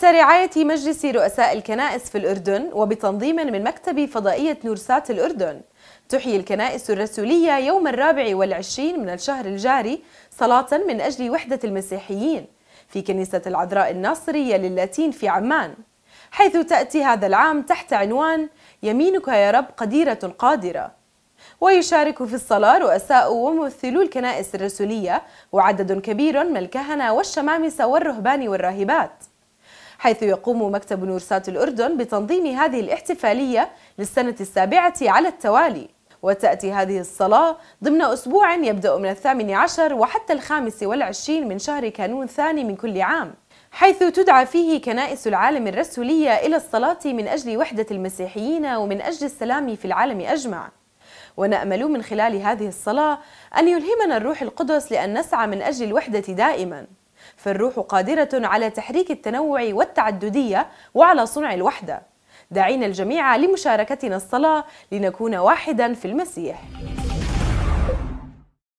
تحت رعاية مجلس رؤساء الكنائس في الأردن وبتنظيم من مكتب فضائية نورسات الأردن تحيي الكنائس الرسولية يوم الرابع والعشرين من الشهر الجاري صلاة من أجل وحدة المسيحيين في كنيسة العذراء الناصرية للاتين في عمان حيث تأتي هذا العام تحت عنوان يمينك يا رب قديرة قادرة ويشارك في الصلاة رؤساء وممثلو الكنائس الرسولية وعدد كبير من الكهنة والشمامسة والرهبان والراهبات حيث يقوم مكتب نورسات الأردن بتنظيم هذه الاحتفالية للسنة السابعة على التوالي وتأتي هذه الصلاة ضمن أسبوع يبدأ من الثامن عشر وحتى الخامس والعشرين من شهر كانون الثاني من كل عام حيث تدعى فيه كنائس العالم الرسولية إلى الصلاة من أجل وحدة المسيحيين ومن أجل السلام في العالم أجمع ونأمل من خلال هذه الصلاة أن يلهمنا الروح القدس لأن نسعى من أجل الوحدة دائماً فالروح قادرة على تحريك التنوع والتعددية وعلى صنع الوحدة دعينا الجميع لمشاركتنا الصلاة لنكون واحدا في المسيح